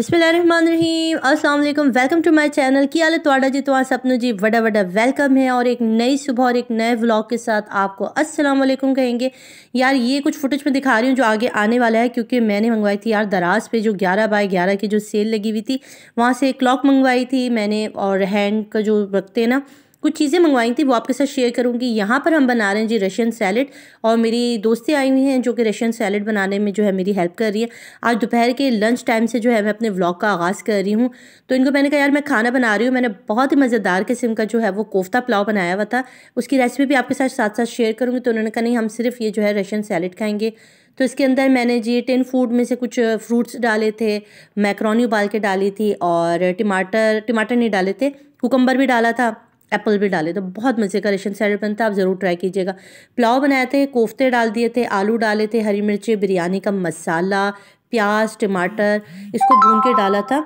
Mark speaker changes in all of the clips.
Speaker 1: अस्सलाम वालेकुम welcome to my channel की हालत तोड़ा जी तो सपनों जी बड़ा बड़ा वेलकम है और एक नई सुबह और एक नए व्लॉग के साथ आपको अस्सलाम वालेकुम कहेंगे यार ये कुछ फुटेज में दिखा रही हूँ जो आगे आने वाला है क्योंकि मैंने मंगवाई थी यार दराज पे जो ग्यारह बाय ग्यारह की जो सेल लगी हुई थी वहाँ से क्लॉक मंगवाई थी मैंने और हैंड का जो रखते हैं ना कुछ चीज़ें मंगवाई थी वो आपके साथ शेयर करूँगी यहाँ पर हम बना रहे हैं जी रशियन सैलड और मेरी दोस्तें आई हुई हैं जो कि रशियन सैलड बनाने में जो है मेरी हेल्प कर रही है आज दोपहर के लंच टाइम से जो है मैं अपने व्लॉग का आगाज़ कर रही हूँ तो इनको मैंने कहा यार मैं खाना बना रही हूँ मैंने बहुत ही मज़ेदार किस्म का जो है वो कोफ्ता पुलाव बनाया हुआ था उसकी रेसिपी भी आपके साथ साथ साथ शेयर करूँगी तो उन्होंने कहा नहीं हम सिर्फ ये जो है रशियन सैलड खाएँगे तो इसके अंदर मैंने जी टिन फूड में से कुछ फ्रूट्स डाले थे मैक्रोनी उबाल के डाली थी और टमाटर टमाटर नहीं डाले थे कुकम्बर भी डाला था एप्पल भी डाले तो बहुत मज़े का रेशन सैलड बनता है आप ज़रूर ट्राई कीजिएगा पुलाव बनाए थे कोफ्ते डाल दिए थे आलू डाले थे हरी मिर्ची बिरयानी का मसाला प्याज टमाटर इसको भून के डाला था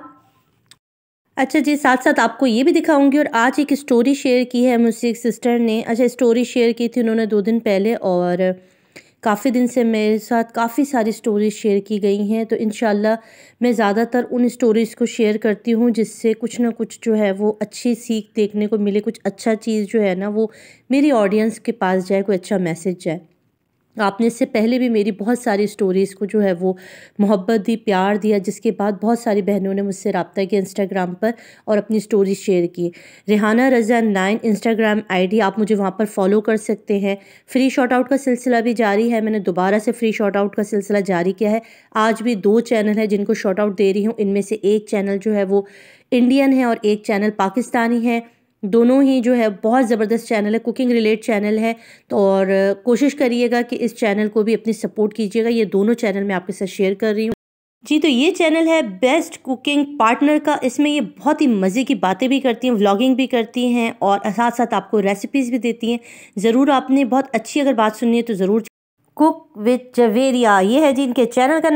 Speaker 1: अच्छा जी साथ साथ आपको ये भी दिखाऊंगी और आज एक स्टोरी शेयर की है मुझसे एक सिस्टर ने अच्छा स्टोरी शेयर की थी उन्होंने दो दिन पहले और काफ़ी दिन से मेरे साथ काफ़ी सारी स्टोरीज़ शेयर की गई हैं तो इन मैं ज़्यादातर उन स्टोरीज़ को शेयर करती हूँ जिससे कुछ ना कुछ जो है वो अच्छी सीख देखने को मिले कुछ अच्छा चीज़ जो है ना वो मेरी ऑडियंस के पास जाए कोई अच्छा मैसेज जाए आपने इससे पहले भी मेरी बहुत सारी स्टोरीज़ को जो है वो मोहब्बत दी प्यार दिया जिसके बाद बहुत सारी बहनों ने मुझसे रबता किया इंस्टाग्राम पर और अपनी स्टोरी शेयर की Rihana Raza nine Instagram ID आप मुझे वहाँ पर फॉलो कर सकते हैं फ्री शॉट आउट का सिलसिला भी जारी है मैंने दोबारा से फ्री शॉट आउट का सिलसिला जारी किया है आज भी दो चैनल हैं जिनको शॉट आउट दे रही हूँ इनमें से एक चैनल जो है वो इंडियन है और एक चैनल पाकिस्तानी है दोनों ही जो है बहुत ज़बरदस्त चैनल है कुकिंग रिलेट चैनल है तो और कोशिश करिएगा कि इस चैनल को भी अपनी सपोर्ट कीजिएगा ये दोनों चैनल मैं आपके साथ शेयर कर रही हूँ जी तो ये चैनल है बेस्ट कुकिंग पार्टनर का इसमें ये बहुत ही मज़े की बातें भी करती हैं व्लॉगिंग भी करती हैं और साथ साथ आपको रेसिपीज़ भी देती हैं ज़रूर आपने बहुत अच्छी अगर बात सुननी है तो ज़रूर कुक विथ जवेरिया ये है जी इनके चैनल का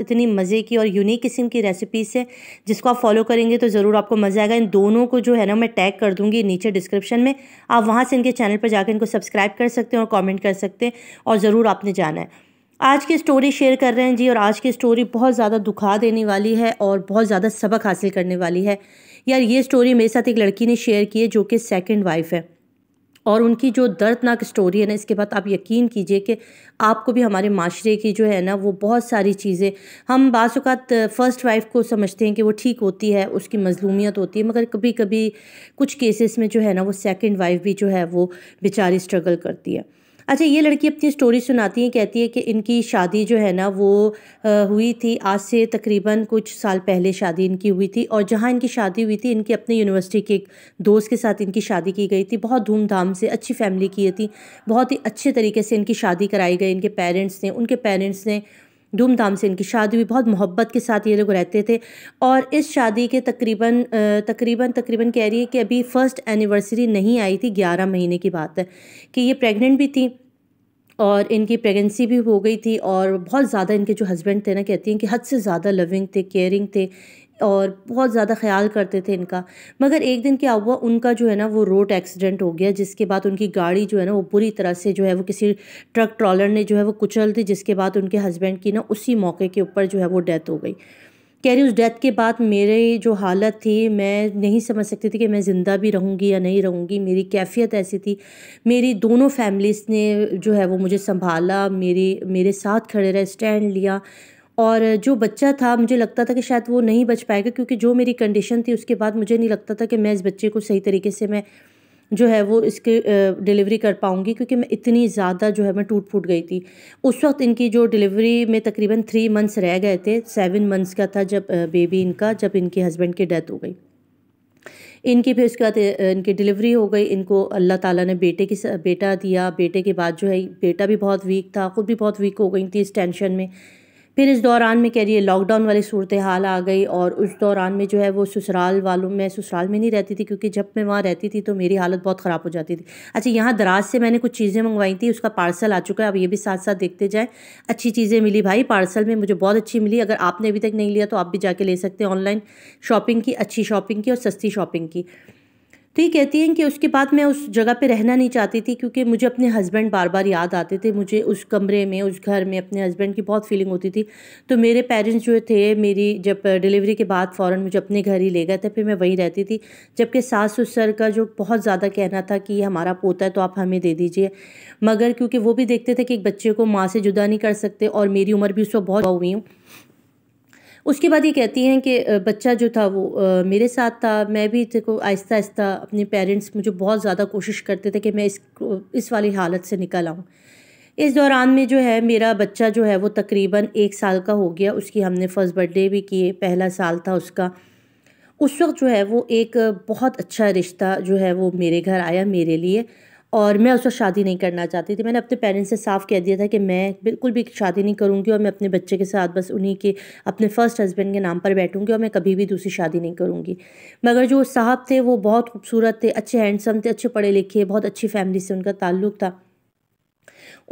Speaker 1: इतनी मज़े की और यूनिक किस्म की रेसिपीज़ है जिसको आप फॉलो करेंगे तो ज़रूर आपको मज़ा आएगा इन दोनों को जो है ना मैं टैग कर दूंगी नीचे डिस्क्रिप्शन में आप वहाँ से इनके चैनल पर जाकर इनको सब्सक्राइब कर सकते हैं और कॉमेंट कर सकते हैं और ज़रूर आपने जाना है आज की स्टोरी शेयर कर रहे हैं जी और आज की स्टोरी बहुत ज़्यादा दुखा देने वाली है और बहुत ज़्यादा सबक हासिल करने वाली है यार ये स्टोरी मेरे साथ एक लड़की ने शेयर की है जो कि सेकेंड वाइफ है और उनकी जो दर्दनाक स्टोरी है ना इसके बाद आप यकीन कीजिए कि आपको भी हमारे माशरे की जो है ना वो बहुत सारी चीज़ें हम बात फ़र्स्ट वाइफ को समझते हैं कि वो ठीक होती है उसकी मजलूमियत होती है मगर कभी कभी कुछ केसेस में जो है ना वो सेकंड वाइफ भी जो है वो बेचारी स्ट्रगल करती है अच्छा ये लड़की अपनी स्टोरी सुनाती है कहती है कि इनकी शादी जो है ना वो हुई थी आज से तकरीबन कुछ साल पहले शादी इनकी हुई थी और जहाँ इनकी शादी हुई थी इनकी अपने यूनिवर्सिटी के एक दोस्त के साथ इनकी शादी की गई थी बहुत धूमधाम से अच्छी फैमिली की थी बहुत ही अच्छे तरीके से इनकी शादी कराई गई इनके पेरेंट्स ने उनके पेरेंट्स ने धूमधाम से इनकी शादी हुई बहुत मोहब्बत के साथ ये लोग रहते थे और इस शादी के तकरीबन तकरीबन तकरीबन कह रही है कि अभी फ़र्स्ट एनिवर्सरी नहीं आई थी ग्यारह महीने की बात है कि ये प्रेग्नेंट भी थी और इनकी प्रेगनेंसी भी हो गई थी और बहुत ज़्यादा इनके जो हस्बैंड थे ना कहती हैं कि हद से ज़्यादा लविंग थे केयरिंग थे और बहुत ज़्यादा ख्याल करते थे इनका मगर एक दिन क्या हुआ उनका जो है ना वो रोड एक्सीडेंट हो गया जिसके बाद उनकी गाड़ी जो है ना वो बुरी तरह से जो है वो किसी ट्रक ट्रॉलर ने जो है वो कुचल दी जिसके बाद उनके हस्बैंड की ना उसी मौके के ऊपर जो है वो डेथ हो गई कह रही उस डेथ के बाद मेरे जो हालत थी मैं नहीं समझ सकती थी कि मैं ज़िंदा भी रहूँगी या नहीं रहूँगी मेरी कैफियत ऐसी थी मेरी दोनों फैमिलीज़ ने जो है वो मुझे संभाला मेरी मेरे साथ खड़े रहे स्टैंड लिया और जो बच्चा था मुझे लगता था कि शायद वो नहीं बच पाएगा क्योंकि जो मेरी कंडीशन थी उसके बाद मुझे नहीं लगता था कि मैं इस बच्चे को सही तरीके से मैं जो है वो इसके डिलीवरी कर पाऊँगी क्योंकि मैं इतनी ज़्यादा जो है मैं टूट फूट गई थी उस वक्त इनकी जो डिलीवरी में तकरीबन थ्री मंथ्स रह गए थे सेवन मंथ्स का था जब बेबी इनका जब इनके हस्बैंड की डेथ हो गई इनकी फिर उसके बाद इनकी डिलीवरी हो गई इनको अल्लाह ताला ने बेटे की बेटा दिया बेटे के बाद जो है बेटा भी बहुत वीक था ख़ुद भी बहुत वीक हो गई थी इस टेंशन में फिर इस दौरान में कह रही है लॉकडाउन वाली सूरत हाल आ गई और उस दौरान में जो है वो ससुराल वालों में ससुराल में नहीं रहती थी क्योंकि जब मैं वहाँ रहती थी तो मेरी हालत बहुत ख़राब हो जाती थी अच्छा यहाँ दराज से मैंने कुछ चीज़ें मंगवाई थी उसका पार्सल आ चुका है अब ये भी साथ साथ देखते जाएँ अच्छी चीज़ें मिली भाई पार्सल में मुझे बहुत अच्छी मिली अगर आपने अभी तक नहीं लिया तो आप भी जाके ले सकते हैं ऑनलाइन शॉपिंग की अच्छी शॉपिंग की और सस्ती शॉपिंग की तो ये कहती हैं कि उसके बाद मैं उस जगह पे रहना नहीं चाहती थी क्योंकि मुझे अपने हस्बैंड बार बार याद आते थे मुझे उस कमरे में उस घर में अपने हस्बैंड की बहुत फीलिंग होती थी तो मेरे पेरेंट्स जो थे मेरी जब डिलीवरी के बाद फ़ौर मुझे अपने घर ही ले गए थे फिर मैं वहीं रहती थी जबकि सास ससुर का जो बहुत ज़्यादा कहना था कि हमारा पोता है तो आप हमें दे दीजिए मगर क्योंकि वो भी देखते थे कि एक बच्चे को माँ से जुदा नहीं कर सकते और मेरी उम्र भी उस वक्त बहुत हुई हूँ उसके बाद ये कहती हैं कि बच्चा जो था वो मेरे साथ था मैं भी देखो आहिस्ता आहिस्ता अपने पेरेंट्स मुझे बहुत ज़्यादा कोशिश करते थे कि मैं इस इस वाली हालत से निकल आऊँ इस दौरान में जो है मेरा बच्चा जो है वो तकरीबन एक साल का हो गया उसकी हमने फ़र्स्ट बर्थडे भी किए पहला साल था उसका उस वक्त जो है वो एक बहुत अच्छा रिश्ता जो है वो मेरे घर आया मेरे लिए और मैं उस वक्त शादी नहीं करना चाहती थी मैंने अपने पेरेंट्स से साफ़ कह दिया था कि मैं बिल्कुल भी शादी नहीं करूँगी और मैं अपने बच्चे के साथ बस उन्हीं के अपने फ़र्स्ट हस्बैंड के नाम पर बैठूँगी और मैं कभी भी दूसरी शादी नहीं करूँगी मगर जो साहब थे वो बहुत खूबसूरत थे अच्छे हैंडसम थे अच्छे पढ़े लिखे बहुत अच्छी फैमिली से उनका ताल्लुक था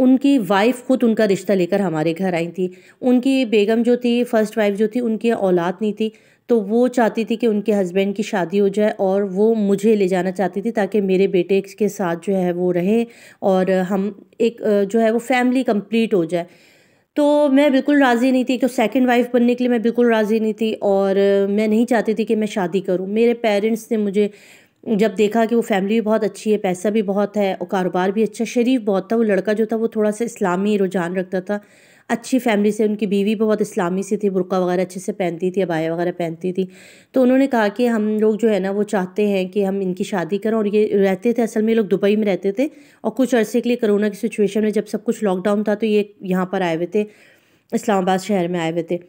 Speaker 1: उनकी वाइफ खुद उनका रिश्ता लेकर हमारे घर आई थी उनकी बेगम जो थी फ़र्स्ट वाइफ जो थी उनकी औलाद नहीं थी तो वो चाहती थी कि उनके हस्बैंड की शादी हो जाए और वो मुझे ले जाना चाहती थी ताकि मेरे बेटे के साथ जो है वो रहें और हम एक जो है वो फैमिली कंप्लीट हो जाए तो मैं बिल्कुल राज़ी नहीं थी तो सेकंड वाइफ बनने के लिए मैं बिल्कुल राज़ी नहीं थी और मैं नहीं चाहती थी कि मैं शादी करूँ मेरे पेरेंट्स ने मुझे जब देखा कि वो फैमिली भी बहुत अच्छी है पैसा भी बहुत है और कारोबार भी अच्छा शरीफ बहुत था वो लड़का जो था वो थोड़ा सा इस्लामी रुझान रखता था अच्छी फैमिली से उनकी बीवी भी बहुत इस्लामी सी थी बुरका वगैरह अच्छे से पहनती थी अबाया वगैरह पहनती थी तो उन्होंने कहा कि हम लोग जो है ना वो चाहते हैं कि हम इनकी शादी करें और ये रहते थे असल में लोग दुबई में रहते थे और कुछ अरसे के लिए कोरोना की सिचुएशन में जब सब कुछ लॉकडाउन था तो ये यहाँ पर आए हुए थे इस्लामाबाद शहर में आए हुए थे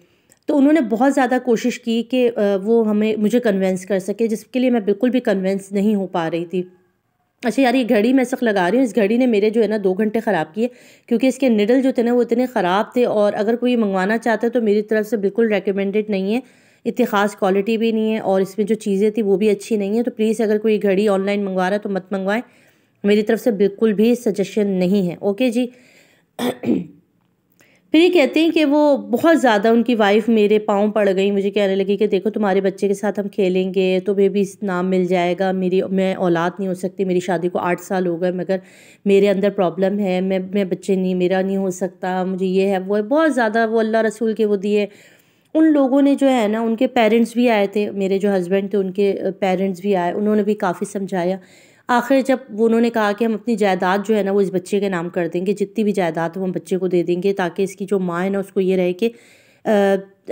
Speaker 1: तो उन्होंने बहुत ज़्यादा कोशिश की कि वो हमें मुझे कन्वेंस कर सके जिसके लिए मैं बिल्कुल भी कन्वेंस नहीं हो पा रही थी अच्छा यार ये घड़ी मैं सख लगा रही हूँ इस घड़ी ने मेरे जो है ना दो घंटे ख़राब किए क्योंकि इसके निडल जो थे ना वो इतने ख़राब थे और अगर कोई मंगवाना चाहता है तो मेरी तरफ से बिल्कुल रिकमेंडेड नहीं है इतनी ख़ास क्वालिटी भी नहीं है और इसमें जो चीज़ें थी वो भी अच्छी नहीं है तो प्लीज़ अगर कोई घड़ी ऑनलाइन मंगवा रहा है तो मत मंगवाएं मेरी तरफ से बिल्कुल भी सजेशन नहीं है ओके जी फिर ये कहते हैं कि वो बहुत ज़्यादा उनकी वाइफ मेरे पाँव पड़ गई मुझे कहने लगी कि देखो तुम्हारे बच्चे के साथ हम खेलेंगे तुम्हें तो भी नाम मिल जाएगा मेरी मैं औलाद नहीं हो सकती मेरी शादी को आठ साल हो गए मगर मेरे अंदर प्रॉब्लम है मैं मैं बच्चे नहीं मेरा नहीं हो सकता मुझे ये है वो है बहुत ज़्यादा वो अल्लाह रसूल के वो दिए उन लोगों ने जो है ना उनके पेरेंट्स भी आए थे मेरे जो हस्बैंड थे उनके पेरेंट्स भी आए उन्होंने भी काफ़ी समझाया आखिर जब उन्होंने कहा कि हम अपनी जायदाद जो है ना वो इस बच्चे के नाम कर देंगे जितनी भी जायदाद वो हम बच्चे को दे देंगे ताकि इसकी जो माँ है ना उसको ये रहे कि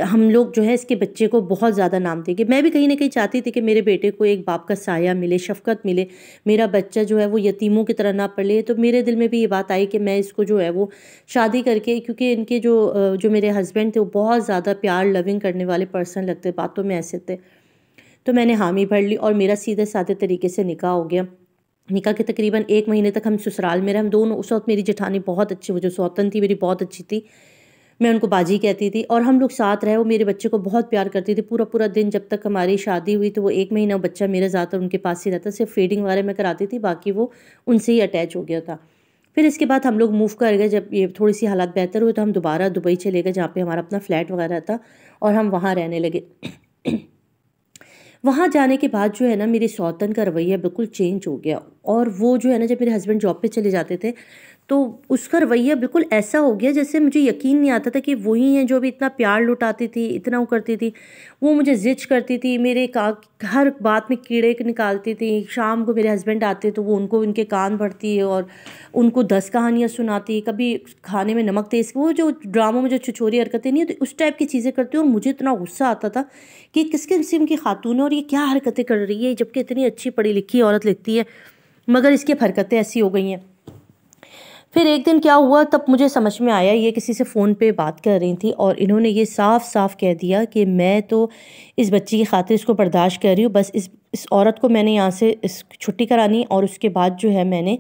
Speaker 1: हम लोग जो है इसके बच्चे को बहुत ज़्यादा नाम देंगे मैं भी कहीं ना कहीं चाहती थी कि मेरे बेटे को एक बाप का साया मिले शफकत मिले मेरा बच्चा जो है वो यतीमों की तरह ना पड़े तो मेरे दिल में भी ये बात आई कि मैं इसको जो है वो शादी करके क्योंकि इनके जो जो मेरे हस्बैंड थे वो बहुत ज़्यादा प्यार लविंग करने वाले पर्सन लगते बातों में ऐसे थे तो मैंने हामी भर ली और मेरा सीधे साधे तरीके से निकाह हो गया निका के तकरीबन एक महीने तक हम ससुराल में रहे हम दोनों उस वक्त मेरी जेठानी बहुत अच्छी वो जो सौतन थी मेरी बहुत अच्छी थी मैं उनको बाजी कहती थी और हम लोग साथ रहे वो मेरे बच्चे को बहुत प्यार करती थी पूरा पूरा दिन जब तक हमारी शादी हुई तो वो एक महीना बच्चा मेरे ज़्यादातर उनके पास ही रहता सिर्फ फीडिंग वगैरह मैं कराती थी बाकी वो उनसे ही अटैच हो गया था फिर इसके बाद हम लोग मूव कर गए जब ये थोड़ी सी हालात बेहतर हुए तो हम दोबारा दुबई चले गए जहाँ पर हमारा अपना फ्लैट वगैरह था और हम वहाँ रहने लगे वहाँ जाने के बाद जो है ना मेरे सौतन का रवैया बिल्कुल चेंज हो गया और वो जो है ना जब मेरे हस्बैंड जॉब पे चले जाते थे तो उसका रवैया बिल्कुल ऐसा हो गया जैसे मुझे यकीन नहीं आता था कि वही हैं जो भी इतना प्यार लुटाती थी इतना वो करती थी वो मुझे जिच करती थी मेरे का हर बात में कीड़े निकालती थी शाम को मेरे हस्बैंड आते तो वो उनको उनके कान भरती है और उनको दस कहानियाँ सुनाती कभी खाने में नमक तेज वो जो ड्रामों में जो छुछोरी हरकतें नहीं होती तो उस टाइप की चीज़ें करती और मुझे इतना गुस्सा आता था कि किस किस्म की खातून है और ये क्या हरकतें कर रही है जबकि इतनी अच्छी पढ़ी लिखी औरत लिखती है मगर इसकी हरकतें ऐसी हो गई हैं फिर एक दिन क्या हुआ तब मुझे समझ में आया ये किसी से फ़ोन पे बात कर रही थी और इन्होंने ये साफ साफ कह दिया कि मैं तो इस बच्ची की खातिर इसको बर्दाश्त कर रही हूँ बस इस इस औरत को मैंने यहाँ से इस छुट्टी करानी और उसके बाद जो है मैंने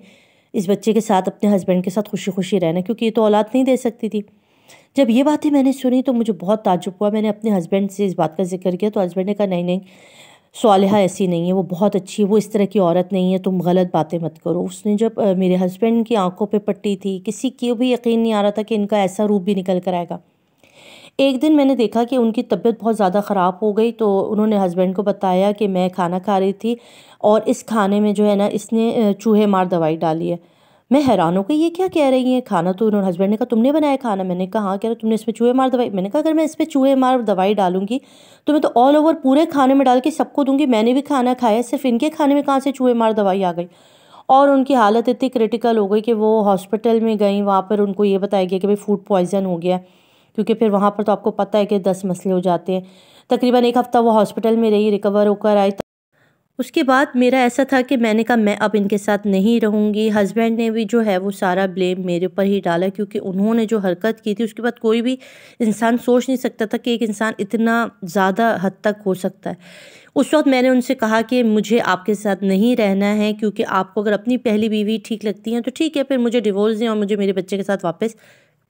Speaker 1: इस बच्चे के साथ अपने हस्बैंड के साथ खुशी खुशी रहना क्योंकि ये तो औलाद नहीं दे सकती थी जब ये बातें मैंने सुनी तो मुझे बहुत ताजुब हुआ मैंने अपने हस्बैंड से इस बात का जिक्र किया तो हस्बैंड ने कहा नहीं नहीं सालहा ऐसी नहीं है वो बहुत अच्छी है वो इस तरह की औरत नहीं है तुम गलत बातें मत करो उसने जब मेरे हस्बैंड की आंखों पे पट्टी थी किसी की भी यकीन नहीं आ रहा था कि इनका ऐसा रूप भी निकल कर आएगा एक दिन मैंने देखा कि उनकी तबीयत बहुत ज़्यादा ख़राब हो गई तो उन्होंने हस्बैंड को बताया कि मैं खाना खा रही थी और इस खाने में जो है ना इसने चूहे मार दवाई डाली है मैं हैरान हो गई ये क्या कह रही हैं खाना तो उन्होंने हस्बैंड ने कहा तुमने बनाया खाना मैंने कहा हाँ कह रहा तुमने इसमें चूहे मार दवाई मैंने कहा अगर मैं इस पर चूहे मार दवाई डालूंगी तो मैं तो ऑल ओवर पूरे खाने में डाल के सबको दूंगी मैंने भी खाना खाया सिर्फ इनके खाने में कहाँ से चूहे मार दवाई आ गई और उनकी हालत इतनी क्रिटिकल हो गई कि वो हॉस्पिटल में गई वहाँ पर उनको ये बताया गया कि भाई फूड पॉइजन हो गया क्योंकि फिर वहाँ पर तो आपको पता है कि दस मसले हो जाते हैं तकरीबन एक हफ़्ता वो हॉस्पिटल में रही रिकवर होकर आई उसके बाद मेरा ऐसा था कि मैंने कहा मैं अब इनके साथ नहीं रहूँगी हस्बैंड ने भी जो है वो सारा ब्लेम मेरे ऊपर ही डाला क्योंकि उन्होंने जो हरकत की थी उसके बाद कोई भी इंसान सोच नहीं सकता था कि एक इंसान इतना ज़्यादा हद तक हो सकता है उस वक्त मैंने उनसे कहा कि मुझे आपके साथ नहीं रहना है क्योंकि आपको अगर अपनी पहली बीवी ठीक लगती हैं तो ठीक है फिर मुझे डिवोर्स दें और मुझे मेरे बच्चे के साथ वापस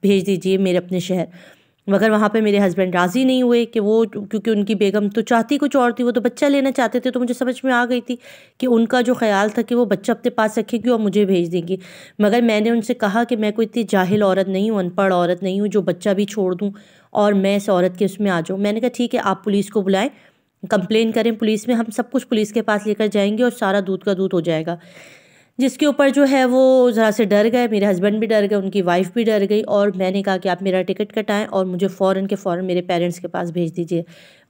Speaker 1: भेज दीजिए मेरे अपने शहर मगर वहाँ पे मेरे हस्बैंड राज़ी नहीं हुए कि वो क्योंकि उनकी बेगम तो चाहती कुछ और थी वो तो बच्चा लेना चाहते थे तो मुझे समझ में आ गई थी कि उनका जो ख्याल था कि वो बच्चा अपने पास रखेगी और मुझे भेज देंगी मगर मैंने उनसे कहा कि मैं कोई इतनी जाहिल औरत नहीं हूँ अनपढ़ औरत नहीं हूँ जो बच्चा भी छोड़ दूँ और मैं इस औरत के उसमें आ जाऊँ मैंने कहा ठीक है आप पुलिस को बुलाएँ कंप्लेन करें पुलिस में हम सब कुछ पुलिस के पास लेकर जाएंगे और सारा दूध का दूध हो जाएगा जिसके ऊपर जो है वो ज़रा से डर गए मेरे हस्बैंड भी डर गए उनकी वाइफ भी डर गई और मैंने कहा कि आप मेरा टिकट कटाएं और मुझे फ़ौरन के फ़ौरन मेरे पेरेंट्स के पास भेज दीजिए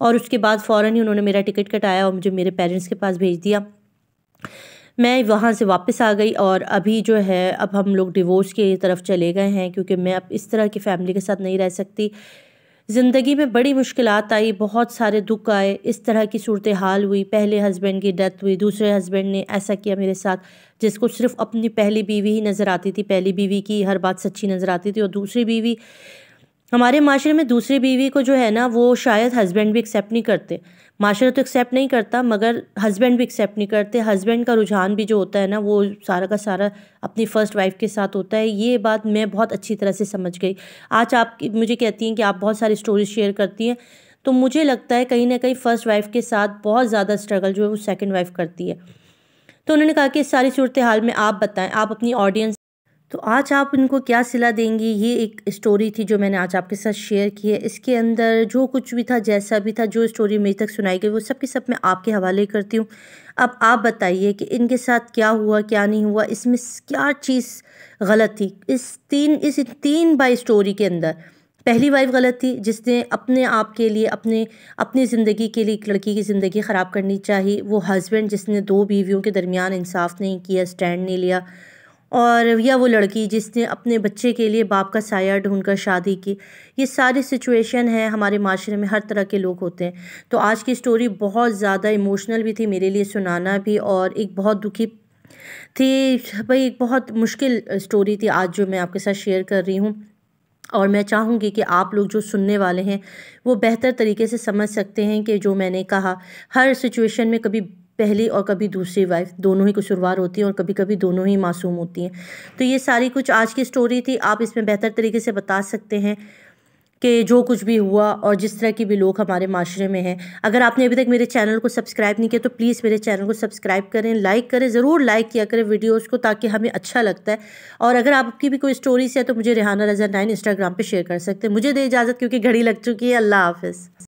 Speaker 1: और उसके बाद फ़ौरन ही उन्होंने मेरा टिकट कटाया और मुझे मेरे पेरेंट्स के पास भेज दिया मैं वहाँ से वापस आ गई और अभी जो है अब हम लोग डिवोर्स की तरफ चले गए हैं क्योंकि मैं अब इस तरह की फ़ैमिली के साथ नहीं रह सकती ज़िंदगी में बड़ी मुश्किल आई बहुत सारे दुख आए इस तरह की सूरत हाल हुई पहले हस्बैंड की डेथ हुई दूसरे हस्बैंड ने ऐसा किया मेरे साथ जिसको सिर्फ अपनी पहली बीवी ही नज़र आती थी पहली बीवी की हर बात सच्ची नज़र आती थी और दूसरी बीवी हमारे माशरे में दूसरी बीवी को जो है ना वो शायद हस्बैंड भी एक्सेप्ट नहीं करते माशरा तो एक्सेप्ट नहीं करता मगर हस्बैंड भी एक्सेप्ट नहीं करते हस्बैंड का रुझान भी जो होता है ना वो सारा का सारा अपनी फ़र्स्ट वाइफ के साथ होता है ये बात मैं बहुत अच्छी तरह से समझ गई आज आप मुझे कहती हैं कि आप बहुत सारी स्टोरीज शेयर करती हैं तो मुझे लगता है कहीं ना कहीं फ़र्स्ट वाइफ के साथ बहुत ज़्यादा स्ट्रगल जो है वो सेकेंड वाइफ करती है तो उन्होंने कहा कि इस सारी सूरत हाल में आप बताएं आप अपनी ऑडियंस तो आज आप इनको क्या सिला देंगी ये एक स्टोरी थी जो मैंने आज आपके साथ शेयर की है इसके अंदर जो कुछ भी था जैसा भी था जो स्टोरी मेरी तक सुनाई गई वो सब के सब मैं आपके हवाले करती हूँ अब आप बताइए कि इनके साथ क्या हुआ क्या नहीं हुआ इसमें क्या चीज़ गलत थी इस तीन इस तीन बाई स्टोरी के अंदर पहली वाइफ गलत थी जिसने अपने आप के लिए अपने अपनी ज़िंदगी के लिए एक लड़की की ज़िंदगी ख़राब करनी चाहिए वो हस्बैंड जिसने दो बीवियों के दरमियान इंसाफ नहीं किया स्टैंड नहीं लिया और या वो लड़की जिसने अपने बच्चे के लिए बाप का साया ढूंढकर शादी की ये सारी सिचुएशन है हमारे माशरे में हर तरह के लोग होते हैं तो आज की स्टोरी बहुत ज़्यादा इमोशनल भी थी मेरे लिए सुनाना भी और एक बहुत दुखी थी भाई एक बहुत मुश्किल स्टोरी थी आज जो मैं आपके साथ शेयर कर रही हूँ और मैं चाहूँगी कि आप लोग जो सुनने वाले हैं वो बेहतर तरीके से समझ सकते हैं कि जो मैंने कहा हर सिचुएशन में कभी पहली और कभी दूसरी वाइफ दोनों ही कसूरवार होती हैं और कभी कभी दोनों ही मासूम होती हैं तो ये सारी कुछ आज की स्टोरी थी आप इसमें बेहतर तरीके से बता सकते हैं कि जो कुछ भी हुआ और जिस तरह के भी लोग हमारे माशरे में हैं अगर आपने अभी तक मेरे चैनल को सब्सक्राइब नहीं किया तो प्लीज़ मेरे चैनल को सब्सक्राइब करें लाइक करें ज़रूर लाइक किया करें वीडियोस को ताकि हमें अच्छा लगता है और अगर आपकी भी कोई स्टोरीज है तो मुझे रिहाना रजा नाइन इंस्टाग्राम पर शेयर कर सकते हैं मुझे दे इजाज़त क्योंकि घड़ी लग चुकी है अल्लाह हाफ़